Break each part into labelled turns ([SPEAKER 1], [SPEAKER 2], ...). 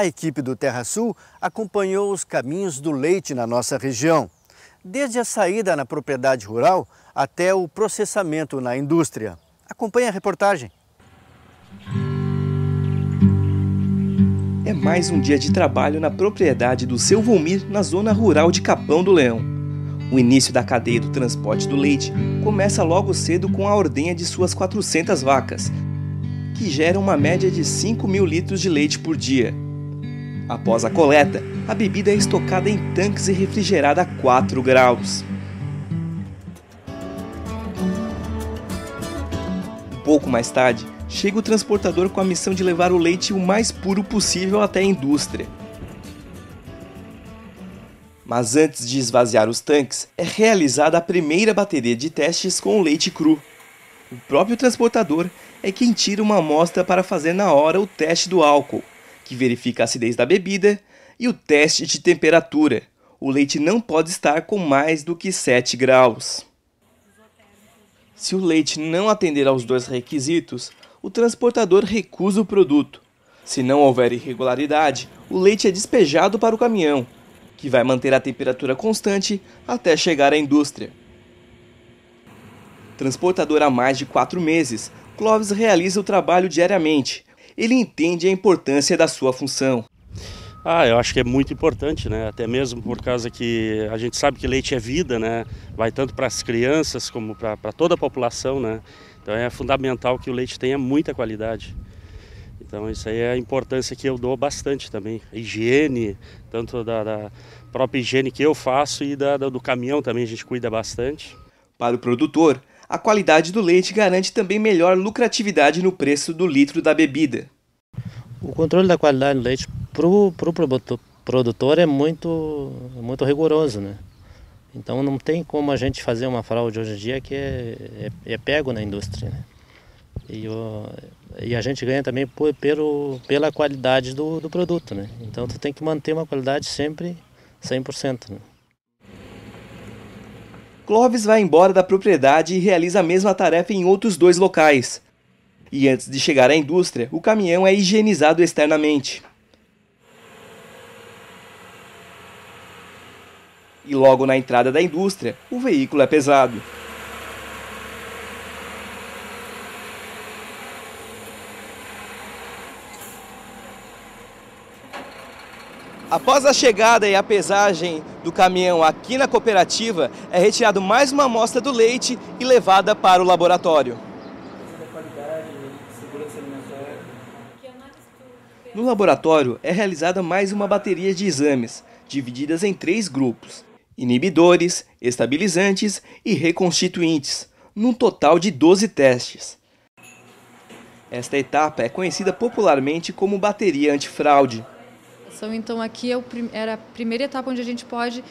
[SPEAKER 1] A equipe do Terra Sul acompanhou os caminhos do leite na nossa região, desde a saída na propriedade rural até o processamento na indústria. Acompanhe a reportagem. É mais um dia de trabalho na propriedade do seu Volmir, na zona rural de Capão do Leão. O início da cadeia do transporte do leite começa logo cedo com a ordenha de suas 400 vacas, que geram uma média de 5 mil litros de leite por dia. Após a coleta, a bebida é estocada em tanques e refrigerada a 4 graus. Um pouco mais tarde, chega o transportador com a missão de levar o leite o mais puro possível até a indústria. Mas antes de esvaziar os tanques, é realizada a primeira bateria de testes com o leite cru. O próprio transportador é quem tira uma amostra para fazer na hora o teste do álcool, que verifica a acidez da bebida, e o teste de temperatura. O leite não pode estar com mais do que 7 graus. Se o leite não atender aos dois requisitos, o transportador recusa o produto. Se não houver irregularidade, o leite é despejado para o caminhão, que vai manter a temperatura constante até chegar à indústria. Transportador há mais de quatro meses, Clóvis realiza o trabalho diariamente, ele entende a importância da sua função. Ah, eu acho que é muito importante, né? Até mesmo por causa que a gente sabe que leite é vida, né? Vai tanto para as crianças como para toda a população, né? Então é fundamental que o leite tenha muita qualidade. Então isso aí é a importância que eu dou bastante também. A higiene, tanto da, da, própria higiene que eu faço e da, do caminhão também a gente cuida bastante. Para o produtor, a qualidade do leite garante também melhor lucratividade no preço do litro da bebida. O controle da qualidade do leite para o pro produtor é muito, é muito rigoroso, né? Então não tem como a gente fazer uma fraude hoje em dia que é, é, é pego na indústria. Né? E, o, e, a gente ganha também por, pelo, pela qualidade do, do produto. Né? Então tu tem que manter uma qualidade sempre 100%. Né? Clóvis vai embora da propriedade e realiza a mesma tarefa em outros dois locais. E antes de chegar à indústria, o caminhão é higienizado externamente. E logo na entrada da indústria, o veículo é pesado. Após a chegada e a pesagem do caminhão aqui na cooperativa, é retirado mais uma amostra do leite e levada para o laboratório. No laboratório é realizada mais uma bateria de exames, divididas em três grupos: inibidores, estabilizantes e reconstituintes, num total de 12 testes. Esta etapa é conhecida popularmente como bateria antifraude alimentação. Então, aqui é o, era a primeira etapa onde a gente pode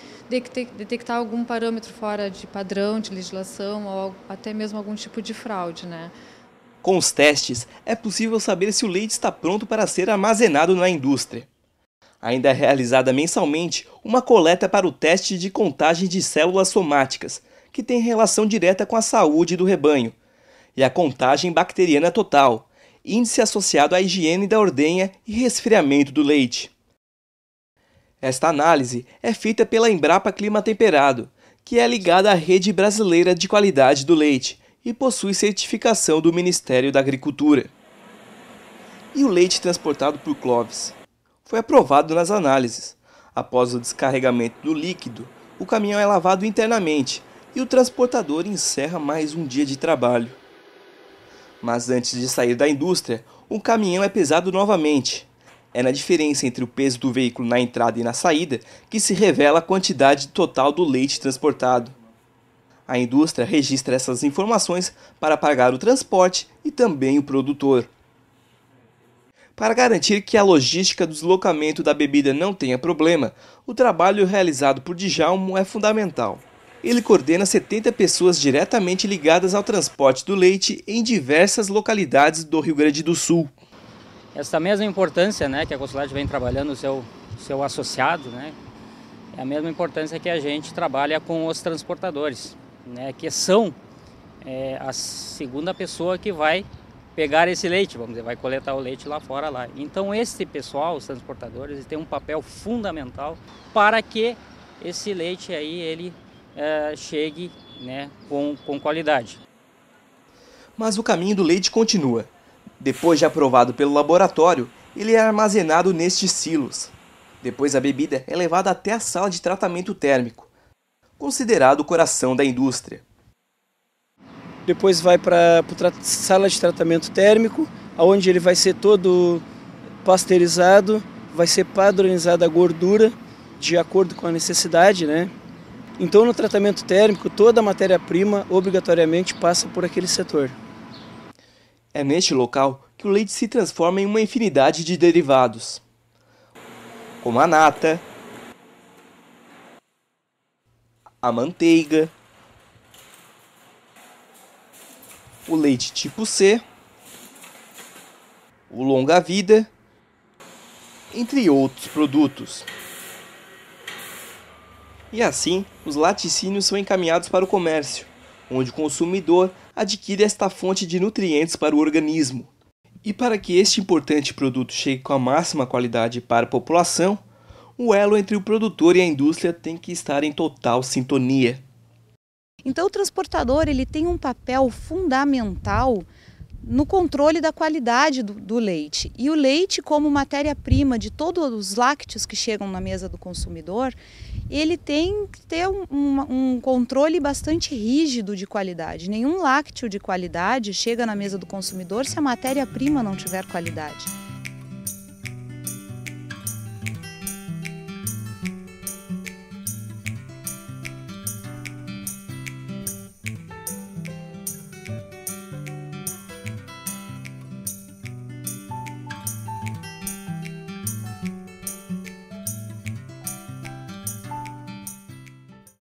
[SPEAKER 1] detectar algum parâmetro fora de padrão, de legislação, ou até mesmo algum tipo de fraude. Né? Com os testes, é possível saber se o leite está pronto para ser armazenado na indústria. Ainda é realizada mensalmente uma coleta para o teste de contagem de células somáticas, que tem relação direta com a saúde do rebanho, e a contagem bacteriana total, índice associado à higiene da ordenha e resfriamento do leite. Esta análise é feita pela Embrapa Clima Temperado, que é ligada à Rede Brasileira de Qualidade do Leite e possui certificação do Ministério da Agricultura. E o leite transportado por Clovis? Foi aprovado nas análises. Após o descarregamento do líquido, o caminhão é lavado internamente e o transportador encerra mais um dia de trabalho. Mas antes de sair da indústria, o caminhão é pesado novamente é na diferença entre o peso do veículo na entrada e na saída que se revela a quantidade total do leite transportado. A indústria registra essas informações para pagar o transporte e também o produtor. Para garantir que a logística do deslocamento da bebida não tenha problema, o trabalho realizado por Djalmo é fundamental. Ele coordena 70 pessoas diretamente ligadas ao transporte do leite em diversas localidades do Rio Grande do Sul essa mesma importância né, que a Consulado vem trabalhando, o seu, seu associado, né, é a mesma importância que a gente trabalha com os transportadores, né, que são é, a segunda pessoa que vai pegar esse leite, vamos dizer, vai coletar o leite lá fora lá. Então esse pessoal, os transportadores, tem um papel fundamental para que esse leite aí ele é, chegue né, com, com qualidade. Mas o caminho do leite continua. Depois de aprovado pelo laboratório, ele é armazenado nestes silos. Depois a bebida é levada até a sala de tratamento térmico, considerado o coração da indústria. Depois vai para a sala de tratamento térmico, onde ele vai ser todo pasteurizado, vai ser padronizada a gordura de acordo com a necessidade, né? Então no tratamento térmico toda a matéria-prima obrigatoriamente passa por aquele setor. É neste local que o leite se transforma em uma infinidade de derivados, como a nata, a manteiga, o leite tipo C, o longa-vida, entre outros produtos. E assim, os laticínios são encaminhados para o comércio, onde o consumidor adquire esta fonte de nutrientes para o organismo. E para que este importante produto chegue com a máxima qualidade para a população, o elo entre o produtor e a indústria tem que estar em total sintonia. Então o transportador ele tem um papel fundamental no controle da qualidade do, do, leite. E o leite, como matéria-prima de todos os lácteos que chegam na mesa do consumidor, ele tem que ter um, um, um controle bastante rígido de qualidade. Nenhum lácteo de qualidade chega na mesa do consumidor se a matéria-prima não tiver qualidade.